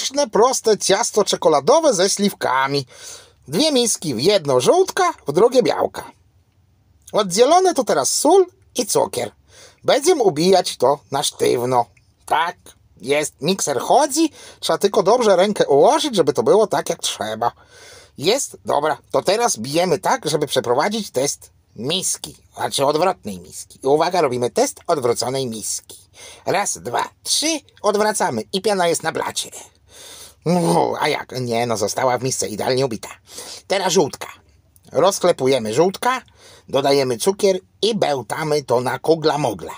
pyszne, proste ciasto czekoladowe ze śliwkami. Dwie miski w jedno żółtka, w drugie białka. Oddzielone to teraz sól i cukier. Będziemy ubijać to na sztywno. Tak, jest, mikser chodzi, trzeba tylko dobrze rękę ułożyć, żeby to było tak jak trzeba. Jest, dobra, to teraz bijemy tak, żeby przeprowadzić test miski, znaczy odwrotnej miski. I uwaga, robimy test odwróconej miski. Raz, dwa, trzy, odwracamy i piana jest na blacie a jak? Nie, no została w misce idealnie ubita. Teraz żółtka. Rozklepujemy żółtka, dodajemy cukier i bełtamy to na kogla mogla.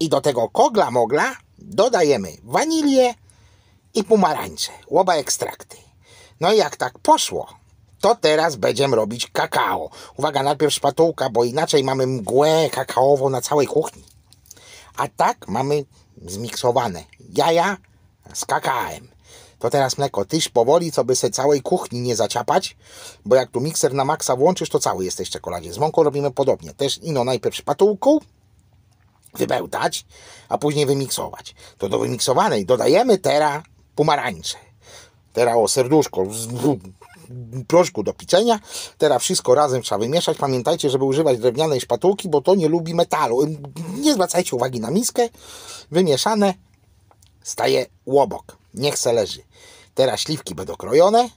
I do tego kogla mogla dodajemy wanilię i pomarańcze, oba ekstrakty. No i jak tak poszło, to teraz będziemy robić kakao. Uwaga, najpierw szpatułka, bo inaczej mamy mgłę kakaową na całej kuchni. A tak mamy zmiksowane jaja z kakaem to teraz mleko tyś powoli, co by se całej kuchni nie zaciapać, bo jak tu mikser na maksa włączysz, to cały jesteś w czekoladzie. Z mąką robimy podobnie. Też ino najpierw szpatułką wybełtać, a później wymiksować. To do wymiksowanej dodajemy teraz pomarańcze. Teraz o serduszko, proszku do piczenia. Teraz wszystko razem trzeba wymieszać. Pamiętajcie, żeby używać drewnianej szpatułki, bo to nie lubi metalu. Nie zwracajcie uwagi na miskę. Wymieszane staje łobok. nie chce leży. Teraz śliwki będą krojone,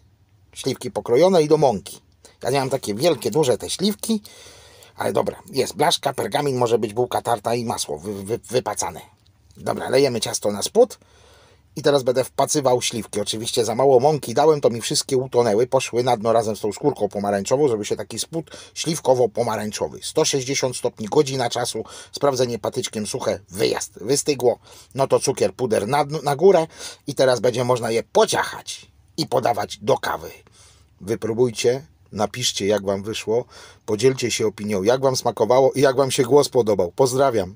śliwki pokrojone i do mąki. Ja nie mam takie wielkie, duże te śliwki, ale dobra, jest blaszka, pergamin, może być bułka tarta i masło wy, wy, wypacane. Dobra, lejemy ciasto na spód, i teraz będę wpacywał śliwki. Oczywiście za mało mąki dałem, to mi wszystkie utonęły. Poszły na dno razem z tą skórką pomarańczową, żeby się taki spód śliwkowo-pomarańczowy. 160 stopni, godzina czasu, sprawdzenie patyczkiem suche, wyjazd. Wystygło, no to cukier, puder na, dno, na górę i teraz będzie można je pociachać i podawać do kawy. Wypróbujcie, napiszcie jak Wam wyszło, podzielcie się opinią, jak Wam smakowało i jak Wam się głos podobał. Pozdrawiam.